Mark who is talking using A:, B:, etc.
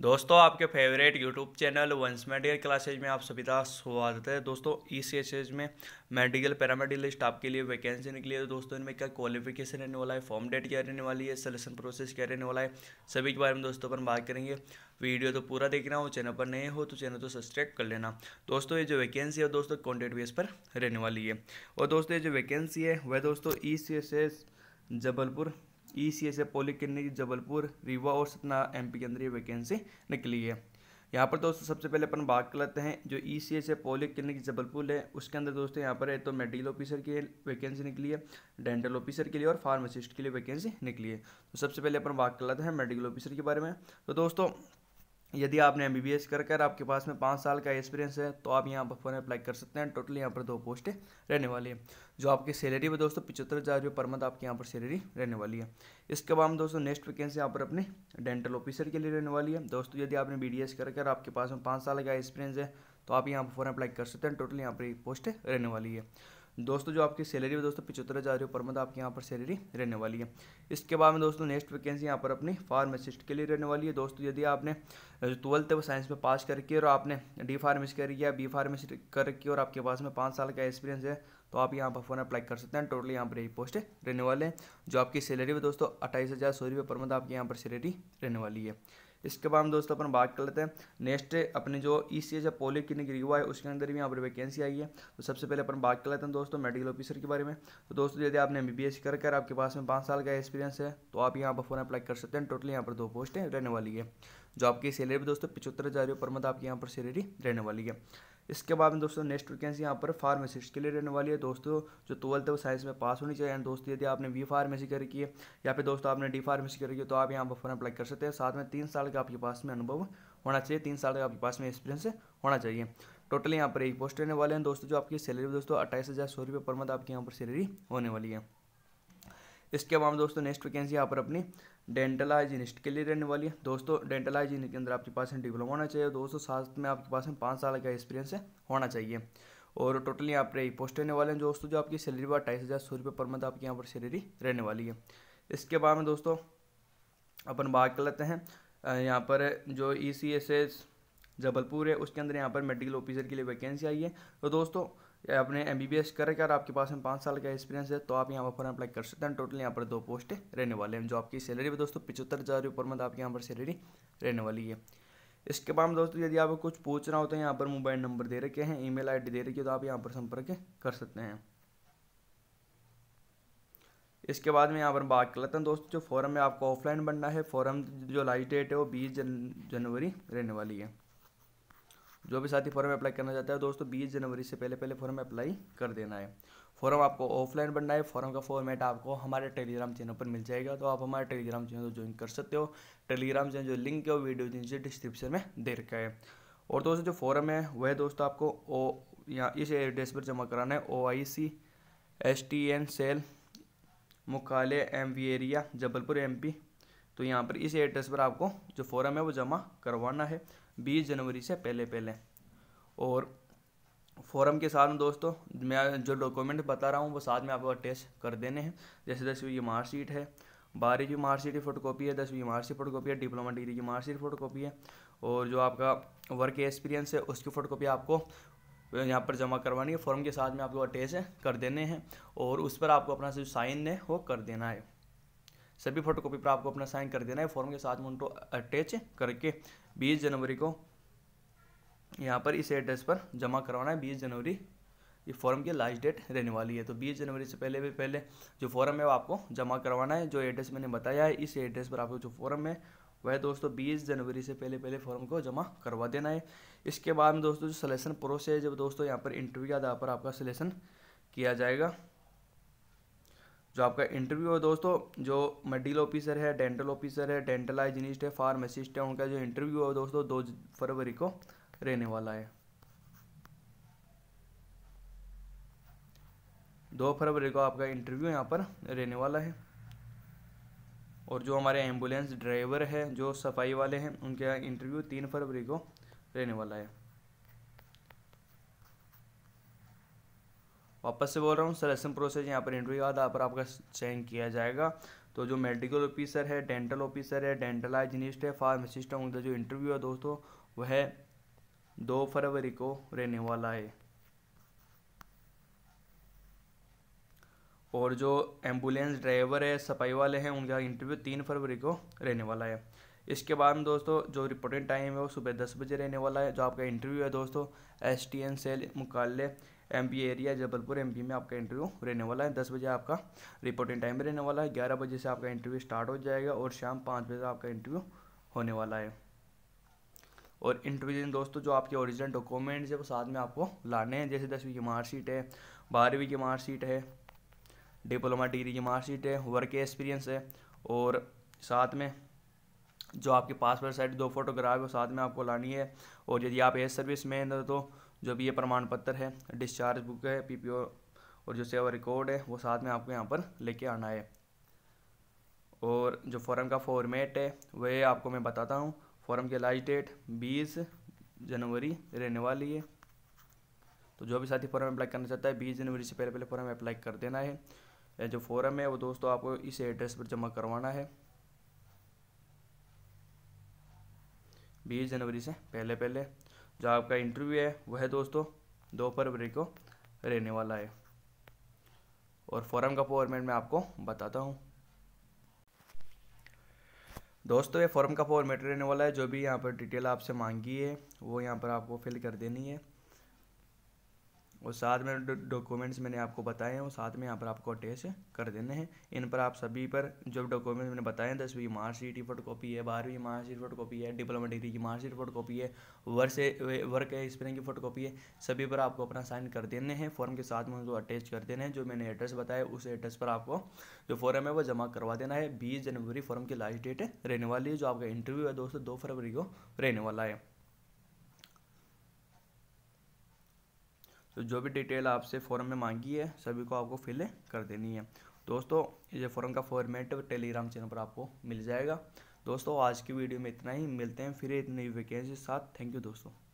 A: दोस्तों आपके favourite YouTube channel once medical classes में आप सभी का स्वागत है दोस्तों ई सी एस एस में मेडिकल पैरामेडिकल स्टाफ के लिए वैकेंसी निकली है तो दोस्तों इनमें क्या क्वालिफिकेशन रहने वाला है फॉर्म डेट क्या रहने वाली है सिलेक्शन प्रोसेस क्या रहने वाला है सभी के बारे में दोस्तों अपन बात करेंगे वीडियो तो पूरा देखना हो चैनल पर नए हो तो चैनल तो सब्सक्राइब कर लेना दोस्तों ये जो वैकेंसी है दोस्तों कॉन्टेक्ट बेस पर रहने वाली है और दोस्तों ये जो वैकेंसी है वह दोस्तों E C S S Jabalpur E C S A poly Jabalpur Rewa और सतना पी के अंदर ये वैकेंसी निकली है यहाँ पर दोस्तों सबसे पहले अपन बात कर लेते हैं जो E C S A poly clinic Jabalpur है उसके अंदर दोस्तों यहाँ पर है तो मेडिकल ऑफिसर की वैकेंसी निकली है डेंटल ऑफिसर के लिए और फार्मासिस्ट के लिए वैकेंसी निकली है तो सबसे पहले अपन बात कर लेते हैं मेडिकल ऑफिसर के बारे में तो दोस्तों यदि आपने एम बी कर कर आपके पास में पाँच साल का एक्सपीरियंस है तो आप यहाँ पर फॉर्म अप्लाई कर सकते हैं टोटली यहाँ पर दो पोस्टें रहने वाली है जो आपकी सैलरी में दोस्तों पचहत्तर हज़ार रुपये पर मंथ आपके यहाँ पर सैलरी रहने वाली है इसके बाद दोस्तों नेक्स्ट वैकेंसी यहाँ पर अपने डेंटल ऑफिसर के लिए रहने वाली है दोस्तों यदि आपने बी डी कर कर आपके पास में पाँच साल का एक्सपीरियंस है तो आप यहाँ पर फॉर्म अप्लाई कर सकते हैं टोटली यहाँ पर पोस्ट रहने वाली है दोस्तों जो आपकी सैलरी है दोस्तों पचहत्तर हज़ार रुपये पर मंथ आपकी यहाँ पर सैलरी रहने वाली है इसके बाद में दोस्तों नेक्स्ट वैकेंसी यहाँ पर अपनी फार्मासिस्ट के लिए रहने वाली है दोस्तों यदि आपने ट्वेल्थ है वो साइंस में पास करके और आपने डी फार्मेसी करी या बी फार्मेसी करके और आपके पास में पाँच साल का एक्सपीरियंस है तो आप यहाँ पर फोन अप्लाई कर सकते हैं टोटली यहाँ पर यही पोस्ट रहने वाले हैं जो आपकी सैलरी है दोस्तों अट्ठाईस हज़ार सौ रुपये पर मंथ आपकी यहाँ पर सैलरी रहने वाली है इसके बाद हम दोस्तों अपन बात कर लेते हैं नेक्स्ट अपने जो ई सी एस या पोलियो क्लिनिक है उसके अंदर भी यहाँ पर वैकेंसी आई है तो सबसे पहले अपन बात कर लेते हैं दोस्तों मेडिकल ऑफिसर के बारे में तो दोस्तों यदि आपने एम बी बी एस कर कर आपके पास में पाँच साल का एक्सपीरियंस है तो आप यहाँ पर फोन अप्लाई कर सकते हैं टोटली यहाँ पर दो पोस्टें रहने वाली है जो आपकी सैलरी भी दोस्तों पिछहत्तर हज़ार पर मत आपकी यहाँ पर सैलरी रहने वाली है इसके बाद में दोस्तों नेक्स्ट वैकेंसी यहाँ पर फार्मेसिस्ट के लिए रहने वाली है दोस्तों जो ट्वेल्थ है वो साइंस में पास होनी चाहिए एंड दोस्तों यदि आपने बी फार्मेसी कर रखी है या फिर दोस्तों आपने डी फार्मेसी कर रखी है तो आप यहाँ पर फॉर्म अप्लाई कर सकते हैं साथ में तीन साल का आपके पास में अनुभव होना चाहिए तीन साल का आपके पास में एक्सपीरियंस होना चाहिए टोटल यहाँ पर एक पोस्ट रहने वाले हैं दोस्तों जो आपकी सैलरी दोस्तों अट्ठाईस हज़ार सौ रुपये पर मंथ आपकी यहाँ पर सैलरी होने वाली है इसके बाद दोस्तों नेक्स्ट वैकेंसी यहाँ पर अपनी डेंटल हाइजीनिस्ट के लिए रहने वाली है दोस्तों डेंटल हाइजीनिस्ट के अंदर आपके पास डिप्लोमा होना चाहिए दोस्तों साथ में आपके पास है पाँच साल का एक्सपीरियंस है होना चाहिए और टोटली यहाँ पर पोस्ट रहने वाले हैं दोस्तों जो आपकी सैलरी हुआ अट्ठाईस हज़ार सौ रुपये पर मंथ आपकी यहाँ पर सैलरी रहने वाली है इसके बाद में दोस्तों अपन बात कर लेते हैं यहाँ पर जो E C S S Jabalpur है उसके अंदर यहाँ पर मेडिकल ऑफिसर के लिए वैकेंसी आई है तो दोस्तों अपने एम बी बी एस करके और आपके पास में पाँच साल का एक्सपीरियंस है तो आप यहाँ पर फॉर्म अप्लाई कर सकते हैं टोटल यहाँ पर दो पोस्ट रहने वाले हैं जो आपकी सैलरी भी दोस्तों पचहत्तर हज़ार रुपये पर मंथ आपकी यहाँ पर सैलरी रहने वाली है इसके बाद में दोस्तों यदि आपको कुछ पूछना हो तो यहाँ पर मोबाइल नंबर दे रखे हैं आई डी दे रखी है तो आप यहाँ पर संपर्क कर सकते हैं इसके बाद में यहाँ पर बात कर लेते हैं दोस्तों जो फॉर्म में आपको ऑफलाइन बनना है फॉर्म जो लास्ट डेट है वो बीस जनवरी रहने वाली है जो भी साथी फॉर्म अप्लाई करना चाहता है दोस्तों बीस जनवरी से पहले पहले फॉर्म अप्लाई कर देना है फॉर्म आपको ऑफलाइन बनना है फॉर्म का फॉर्मेट आपको हमारे टेलीग्राम चैनल पर मिल जाएगा तो आप हमारे टेलीग्राम चैनल ज्वाइन कर सकते हो टेलीग्राम चैनल जो लिंक है वो वीडियो नीचे डिस्क्रिप्शन में दे रखा है और दोस्तों जो फॉर्म है वह दोस्तों आपको ओ यहाँ इस एड्रेस पर जमा कराना है O I C S T N cell मुख्यालय M V area Jabalpur M P तो यहाँ पर इस एड्रेस पर आपको जो फॉर्म है वो जमा करवाना है बीस जनवरी से पहले पहले और फॉर्म के साथ में दोस्तों मैं जो डॉक्यूमेंट बता रहा हूँ वो साथ में आपको अटैच कर देने हैं जैसे दसवीं की मार्कशीट है बारहवीं की मार्कशीट की फोटो कॉपी है दसवीं की मार्कशीट फोटो कॉपी है डिप्लोमा डिग्री की मार्कशीट फोटो कॉपी है और जो आपका वर्क एक्सपीरियंस है उसकी फोटो कॉपी आपको यहाँ पर जमा करवानी है फॉर्म के साथ में आपको अटैच कर देने हैं और उस पर आपको अपना जो साइन है वो कर देना है सभी फोटो कॉपी पर आपको अपना साइन कर देना है फॉर्म के साथ में उनको अटैच करके बीस जनवरी को यहाँ पर इस एड्रेस पर जमा करवाना है बीस जनवरी ये फॉर्म की लास्ट डेट रहने वाली है तो 20 जनवरी से पहले भी पहले जो फॉर्म है वो आपको जमा करवाना है जो एड्रेस मैंने बताया है इस एड्रेस पर आपको जो फॉर्म है वह दोस्तों बीस जनवरी से पहले पहले फॉर्म को जमा करवा देना है इसके बाद में दोस्तों जो सलेक्शन प्रोसेस है जब दोस्तों यहाँ पर इंटरव्यू के आधार पर आपका सलेक्शन किया जाएगा जो आपका इंटरव्यू है दोस्तों जो मेडिकल ऑफिसर है डेंटल ऑफिसर है डेंटल हाइजीनिस्ट है फार्मासिस्ट है उनका जो इंटरव्यू है दोस्तों दो फरवरी को रहने वाला है दो फरवरी को आपका इंटरव्यू यहाँ पर रहने वाला है और जो हमारे एम्बुलेंस ड्राइवर है जो सफाई वाले हैं उनका इंटरव्यू तीन फरवरी को रहने वाला है वापस से बोल रहा हूँ सलेक्शन प्रोसेस यहाँ पर इंटरव्यू के पर आपका चयन किया जाएगा तो जो मेडिकल ऑफिसर है डेंटल ऑफिसर है डेंटल हाइजीनिस्ट है फार्मासिस्ट है उनका जो इंटरव्यू है दोस्तों वह दो फरवरी को रहने वाला है और जो एम्बुलेंस ड्राइवर है सफाई वाले हैं उनका इंटरव्यू तीन फरवरी को रहने वाला है इसके बाद में दोस्तों जो रिपोर्टिंग टाइम है वो सुबह दस बजे रहने वाला है जो आपका इंटरव्यू है दोस्तों एस टी एन सेल मुकाले एम एरिया जबलपुर एम में आपका इंटरव्यू रहने वाला है दस बजे आपका रिपोर्टिंग टाइम रहने वाला है ग्यारह बजे से आपका इंटरव्यू स्टार्ट हो जाएगा और शाम पाँच बजे आपका इंटरव्यू होने वाला है और इंटरव्यू दिन दोस्तों जो आपके ओरिजिनल डॉक्यूमेंट्स है वो साथ में आपको लाने हैं जैसे दसवीं की मार्कशीट है बारहवीं की मार्कशीट है डिप्लोमा डिग्री की मार्कशीट है वर्क एक्सपीरियंस है और साथ में जो आपके पासपोर्ट साइड दो फोटोग्राफ है साथ में आपको लानी है और यदि आप एस सर्विस में तो जो भी ये प्रमाण पत्र है डिस्चार्ज बुक है पी और जो सेवा रिकॉर्ड है वो साथ में आपको यहाँ पर लेके आना है और जो फॉर्म का फॉर्मेट है वह आपको मैं बताता हूँ फॉर्म की लास्ट डेट बीस जनवरी रहने वाली है तो जो भी साथी फॉर्म अप्लाई करना चाहता है बीस जनवरी से पहले पहले फॉर्म अप्लाई कर देना है जो फॉर्म है वो दोस्तों आपको इस एड्रेस पर जमा करवाना है बीस जनवरी से पहले पहले जो आपका इंटरव्यू है वह है दोस्तों दो फरवरी को रहने वाला है और फॉरम का फॉर्मेट मैं आपको बताता हूँ दोस्तों ये फॉर्म का फॉर्मेट रहने वाला है जो भी यहाँ पर डिटेल आपसे मांगी है वो यहाँ पर आपको फिल कर देनी है और साथ में डॉक्यूमेंट्स मैंने आपको बताए हैं और साथ में यहाँ पर आपको अटैच कर देने हैं इन पर आप सभी पर जो डॉक्यूमेंट्स मैंने बताए हैं दसवीं मार्कशीट की फोटो कॉपी है बारहवीं मार्कशीट फोटो कॉपी है डिप्लोमा डिग्री की मार्कशीट फोटो कॉपी है वर्ष वर्क है स्प्रिंग की फोटो कॉपी है सभी पर आपको अपना साइन कर देने हैं फॉर्म के साथ में उनको अटैच कर देने हैं जो मैंने एड्रेस बताया उस एड्रेस पर आपको जो फॉर्म है वो जमा करवा देना है बीस जनवरी फॉर्म की लास्ट डेट रहने वाली है जो आपका इंटरव्यू है दोस्तों दो फरवरी को रहने वाला है तो जो भी डिटेल आपसे फॉर्म में मांगी है सभी को आपको फिल कर देनी है दोस्तों ये फॉर्म का फॉर्मेट टेलीग्राम चैनल पर आपको मिल जाएगा दोस्तों आज की वीडियो में इतना ही मिलते हैं फिर इतनी वैकेंसी साथ थैंक यू दोस्तों